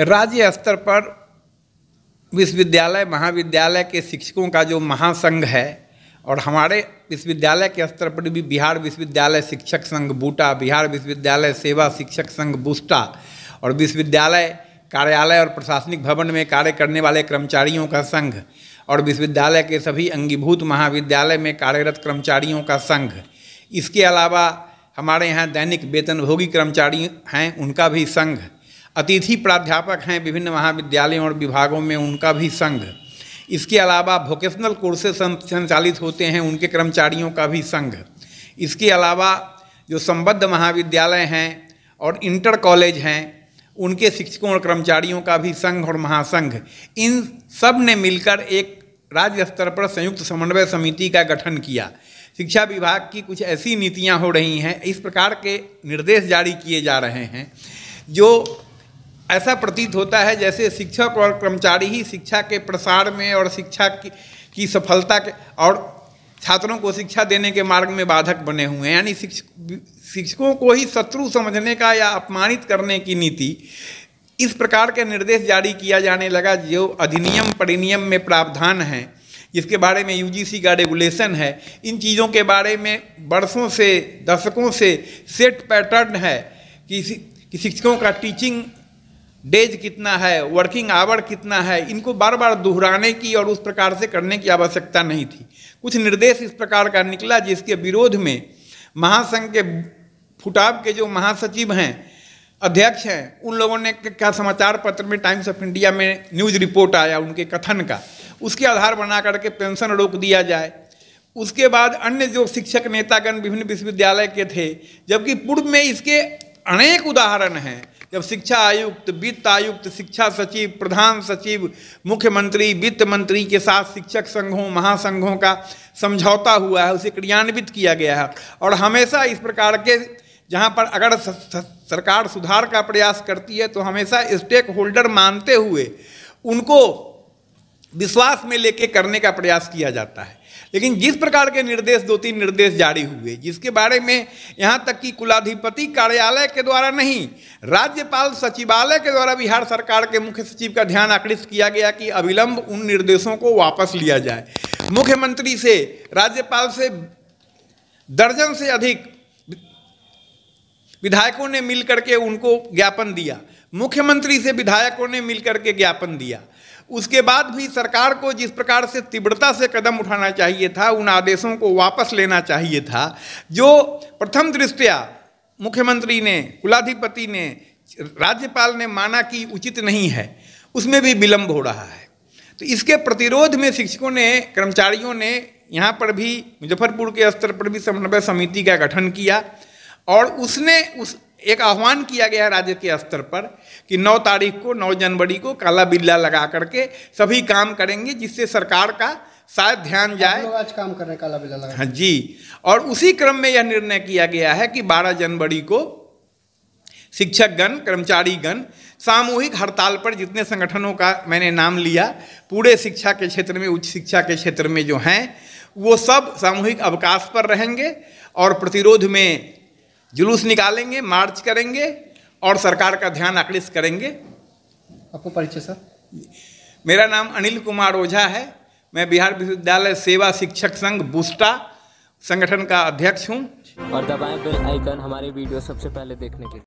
राज्य स्तर पर विश्वविद्यालय महाविद्यालय के शिक्षकों का जो महासंघ है और हमारे विश्वविद्यालय के स्तर पर भी बिहार विश्वविद्यालय शिक्षक संघ बूटा बिहार विश्वविद्यालय सेवा शिक्षक संघ बूस्टा और विश्वविद्यालय कार्यालय और प्रशासनिक भवन में कार्य करने वाले कर्मचारियों का संघ और विश्वविद्यालय के सभी अंगीभूत महाविद्यालय में कार्यरत कर्मचारियों का संघ इसके अलावा हमारे यहाँ दैनिक वेतनभोगी कर्मचारी हैं उनका भी संघ अतिथि प्राध्यापक हैं विभिन्न महाविद्यालयों और विभागों में उनका भी संघ इसके अलावा वोकेशनल कोर्सेज संचालित होते हैं उनके कर्मचारियों का भी संघ इसके अलावा जो संबद्ध महाविद्यालय हैं और इंटर कॉलेज हैं उनके शिक्षकों और कर्मचारियों का भी संघ और महासंघ इन सब ने मिलकर एक राज्य स्तर पर संयुक्त समन्वय समिति का गठन किया शिक्षा विभाग की कुछ ऐसी नीतियां हो रही हैं इस प्रकार के निर्देश जारी किए जा रहे हैं जो ऐसा प्रतीत होता है जैसे शिक्षक और कर्मचारी ही शिक्षा के प्रसार में और शिक्षा की, की सफलता के और छात्रों को शिक्षा देने के मार्ग में बाधक बने हुए हैं यानी शिक्षकों को ही शत्रु समझने का या अपमानित करने की नीति इस प्रकार के निर्देश जारी किया जाने लगा जो अधिनियम परिनियम में प्रावधान हैं जिसके बारे में यूजीसी का रेगुलेशन है इन चीज़ों के बारे में बरसों से दशकों से सेट पैटर्न है कि कि शिक्षकों का टीचिंग डेज कितना है वर्किंग आवर कितना है इनको बार बार दोहराने की और उस प्रकार से करने की आवश्यकता नहीं थी कुछ निर्देश इस प्रकार का निकला जिसके विरोध में महासंघ के फुटाव के जो महासचिव हैं अध्यक्ष हैं उन लोगों ने क्या समाचार पत्र में टाइम्स ऑफ इंडिया में न्यूज़ रिपोर्ट आया उनके कथन का उसके आधार बना करके पेंशन रोक दिया जाए उसके बाद अन्य जो शिक्षक नेतागण विभिन्न विश्वविद्यालय के थे जबकि पूर्व में इसके अनेक उदाहरण हैं जब शिक्षा आयुक्त वित्त आयुक्त शिक्षा सचिव प्रधान सचिव मुख्यमंत्री वित्त मंत्री के साथ शिक्षक संघों महासंघों का समझौता हुआ है उसे क्रियान्वित किया गया है और हमेशा इस प्रकार के जहाँ पर अगर सरकार सुधार का प्रयास करती है तो हमेशा स्टेक होल्डर मानते हुए उनको विश्वास में लेके करने का प्रयास किया जाता है लेकिन जिस प्रकार के निर्देश दो तीन निर्देश जारी हुए जिसके बारे में यहाँ तक कि कुलाधिपति कार्यालय के द्वारा नहीं राज्यपाल सचिवालय के द्वारा बिहार सरकार के मुख्य सचिव का ध्यान आकर्षित किया गया कि अविलंब उन निर्देशों को वापस लिया जाए मुख्यमंत्री से राज्यपाल से दर्जन से अधिक विधायकों ने मिलकर के उनको ज्ञापन दिया मुख्यमंत्री से विधायकों ने मिलकर के ज्ञापन दिया उसके बाद भी सरकार को जिस प्रकार से तीव्रता से कदम उठाना चाहिए था उन आदेशों को वापस लेना चाहिए था जो प्रथम दृष्टया मुख्यमंत्री ने कुलाधिपति ने राज्यपाल ने माना कि उचित नहीं है उसमें भी विलंब हो रहा है तो इसके प्रतिरोध में शिक्षकों ने कर्मचारियों ने यहाँ पर भी मुजफ्फरपुर के स्तर पर भी समन्वय समिति का गठन किया और उसने उस एक आह्वान किया गया राज्य के स्तर पर कि 9 तारीख को 9 जनवरी को काला बिल्ला लगा करके सभी काम करेंगे जिससे सरकार का शायद ध्यान जाए आज काम करने काला बिल्ला लगा हाँ जी और उसी क्रम में यह निर्णय किया गया है कि 12 जनवरी को शिक्षकगण कर्मचारीगण सामूहिक हड़ताल पर जितने संगठनों का मैंने नाम लिया पूरे शिक्षा के क्षेत्र में उच्च शिक्षा के क्षेत्र में जो हैं वो सब सामूहिक अवकाश पर रहेंगे और प्रतिरोध में जुलूस निकालेंगे मार्च करेंगे और सरकार का ध्यान आकृष्ट करेंगे आपको परिचय सर मेरा नाम अनिल कुमार ओझा है मैं बिहार विश्वविद्यालय सेवा शिक्षक संघ बुस्टा संगठन का अध्यक्ष हूँ और दबाएं बेल आइकन हमारे वीडियो सबसे पहले देखने के लिए